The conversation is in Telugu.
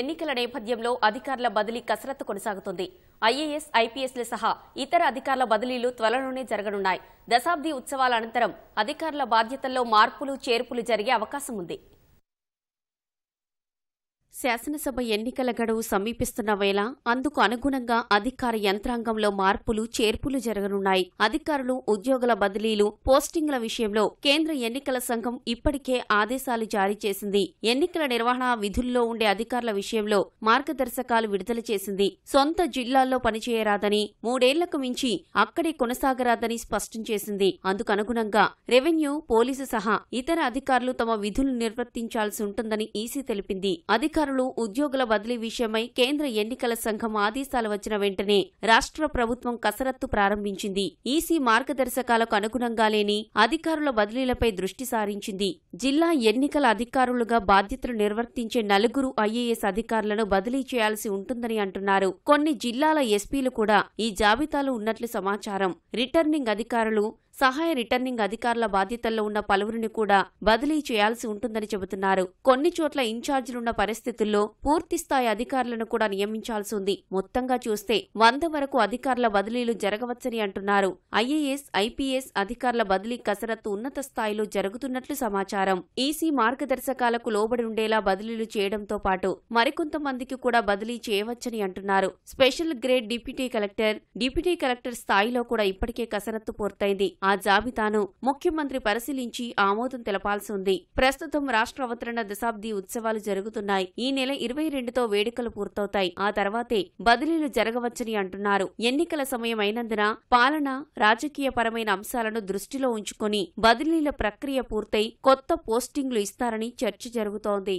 ఎన్నికల నేపథ్యంలో అధికారుల బదిలీ కసరత్తు కొనసాగుతుంది ఐఏఎస్ ఐపీఎస్ల సహా ఇతర అధికారుల బదిలీలు త్వరలోనే జరగనున్నాయి దశాబ్ది ఉత్సవాల అనంతరం అధికారుల బాధ్యతల్లో మార్పులు చేర్పులు జరిగే అవకాశం ఉంది శాసనసభ ఎన్నికల గడువు సమీపిస్తున్న వేళ అందుకు అనుగుణంగా అధికార యంత్రాంగంలో మార్పులు చేర్పులు జరగనున్నాయి అధికారులు ఉద్యోగుల బదిలీలు పోస్టింగ్ల విషయంలో కేంద్ర ఎన్నికల సంఘం ఇప్పటికే ఆదేశాలు జారీ చేసింది ఎన్నికల నిర్వహణ విధుల్లో ఉండే అధికారుల విషయంలో మార్గదర్శకాలు విడుదల చేసింది సొంత జిల్లాల్లో పనిచేయరాదని మూడేళ్లకు మించి అక్కడే కొనసాగరాదని స్పష్టం చేసింది అనుగుణంగా రెవెన్యూ పోలీసు సహా ఇతర అధికారులు తమ విధులు నిర్వర్తించాల్సి ఉంటుందని ఈసీ తెలిపింది అధికారులు అధికారులు ఉద్యోగుల బదిలీ విషయమై కేంద్ర ఎన్నికల సంఘం ఆదేశాలు వచ్చిన వెంటనే రాష్ట్ర ప్రభుత్వం కసరత్తు ప్రారంభించింది ఈసీ మార్గదర్శకాలకు అనుగుణంగా లేని అధికారుల బదిలీలపై దృష్టి సారించింది జిల్లా ఎన్నికల అధికారులుగా బాధ్యతలు నిర్వర్తించే నలుగురు ఐఏఎస్ అధికారులను బదిలీ చేయాల్సి ఉంటుందని అంటున్నారు కొన్ని జిల్లాల ఎస్పీలు కూడా ఈ జాబితాలో ఉన్నట్లు సమాచారం రిటర్నింగ్ అధికారులు సహాయ రిటర్నింగ్ అధికారుల బాధ్యతల్లో ఉన్న పలువురిని కూడా బదిలీ చేయాల్సి ఉంటుందని చెబుతున్నారు కొన్ని చోట్ల ఇన్ఛార్జీలున్న పరిస్థితుల్లో పూర్తిస్థాయి అధికారులను కూడా నియమించాల్సి ఉంది మొత్తంగా చూస్తే వంద వరకు అధికారుల బదిలీలు జరగవచ్చని అంటున్నారు ఐఏఎస్ ఐపీఎస్ అధికారుల బదిలీ కసరత్తు ఉన్నత స్థాయిలో జరుగుతున్నట్లు సమాచారం ఈసీ మార్గదర్శకాలకు లోబడి ఉండేలా బదిలీలు చేయడంతో పాటు మరికొంతమందికి కూడా బదిలీ చేయవచ్చని అంటున్నారు special grade deputy collector deputy collector స్థాయిలో కూడా ఇప్పటికే కసరత్తు పూర్తయింది ఆ జాబితాను ముఖ్యమంత్రి పరిశీలించి ఆమోదం తెలపాల్సి ఉంది ప్రస్తుతం రాష్ట్ర అవతరణ దశాబ్ది ఉత్సవాలు జరుగుతున్నాయి ఈ నెల ఇరవై రెండుతో వేడుకలు పూర్తవుతాయి ఆ తర్వాతే బదిలీలు జరగవచ్చని అంటున్నారు ఎన్నికల సమయమైనందున పాలన పాలన రాజకీయపరమైన అంశాలను దృష్టిలో ఉంచుకుని బదిలీల ప్రక్రియ పూర్తయి కొత్త పోస్టింగ్లు ఇస్తారని చర్చ జరుగుతోంది